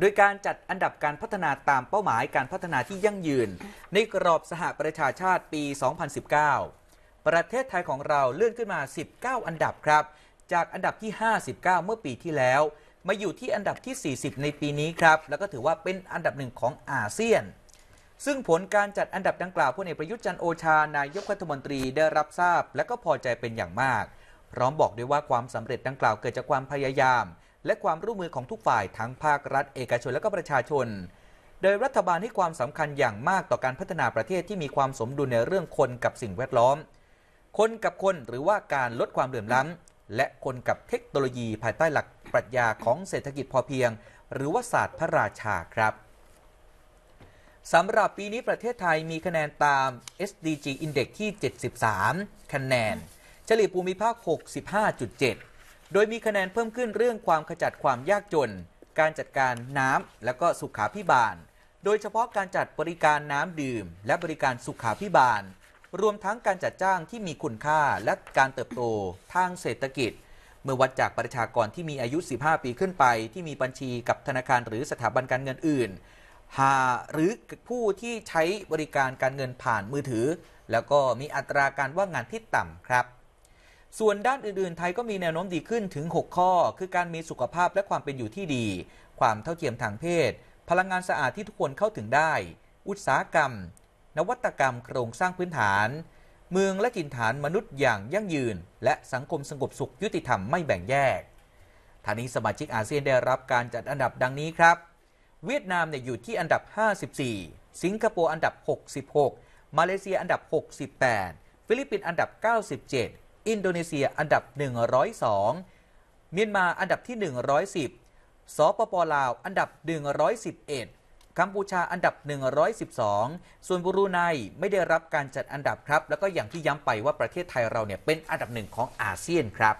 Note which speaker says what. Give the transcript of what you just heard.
Speaker 1: โดยการจัดอันดับการพัฒนาตามเป้าหมายการพัฒนาที่ยั่งยืน ในกรอบสหประชาชาติปี 2019 ประเทศไทยของเราเลื่อนขึ้นมา 19 อันดับครับ จากอันดับที่ 59 เมื่อปีที่แล้ว มาอยู่ที่อันดับที่ 40 ในปีนี้ครับแล้วก็ถือว่าเป็นอันดับหนึ่งของอาเซียน ซึ่งผลการจัดอันดับดังกล่าวพลเอกประยุทธ์จันโอชา นายกรัฐมนตรีได้รับทราบและก็พอใจเป็นอย่างมาก พร้อมบอกด้วยว่าความสำเร็จดังกล่าวเกิดจากความพยายามและความร่วมมือของทุกฝ่าย ทั้งภาครัฐเอกชนและก็ประชาชน โดยรัฐบาลให้ความสำคัญอย่างมากต่อการพัฒนาประเทศที่มีความสมดุลในเรื่องคนกับสิ่งแวดล้อม คนกับคนหรือว่าการลดความเหลื่อมล้ำ และคนกับเทคโนโลยีภายใต้หลักปรัชญาของเศรษฐกิจพอเพียง หรือว่าศาสตร์พระราชาครับสำหรับปีนี้ประเทศไทยมีคะแนนตาม SDG Index ที่ 73 คะแนนเฉลี่ยภูมิภาค 65.7โดยมีคะแนนเพิ่มขึ้นเรื่องความขจัดความยากจนการจัดการน้ำและก็สุขาพิบาล โดยเฉพาะการจัดบริการน้ำดื่ม และบริการสุขาพิบาล รวมทั้งการจัดจ้างที่มีคุณค่าและการเติบโตทางเศรษฐกิจ เมื่อวัด จากประชากรที่มีอายุ 15 ปีขึ้นไป ที่มีบัญชีกับธนาคารหรือสถาบันการเงินอื่นหาหรือผู้ที่ใช้บริการการเงินผ่านมือถือ แล้วก็มีอัตราการว่างงานที่ต่ำครับส่วนด้านอื่นๆไทยก็มีแนวโน้มดีขึ้นถึง 6 ข้อ คือการมีสุขภาพและความเป็นอยู่ที่ดี ความเท่าเทียมทางเพศ พลังงานสะอาดที่ทุกคนเข้าถึงได้ อุตสาหกรรม นวัตกรรม โครงสร้างพื้นฐาน เมืองและถิ่นฐานมนุษย์อย่างยั่งยืน และสังคมสงบสุขยุติธรรมไม่แบ่งแยก ทานี้สมาชิกอาเซียนได้รับการจัดอันดับดังนี้ครับ เวียดนามเนี่ยอยู่ที่อันดับ 54 สิงคโปร์อันดับ 66 มาเลเซียอันดับ 68 ฟิลิปปินส์อันดับ 97อินโดนีเซียอันดับ 102 เมียนมาอันดับที่ 110สปปลาวอันดับ 111กัมพูชาอันดับ 112 ส่วนบูรูไนไม่ได้รับการจัดอันดับครับ แล้วก็อย่างที่ย้ำไปว่าประเทศไทยเราเนี่ยเป็นอันดับหนึ่งของอาเซียนครับ